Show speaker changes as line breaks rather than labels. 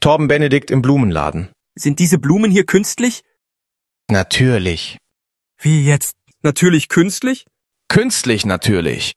Torben Benedikt im Blumenladen. Sind diese Blumen hier künstlich? Natürlich.
Wie jetzt? Natürlich künstlich? Künstlich natürlich.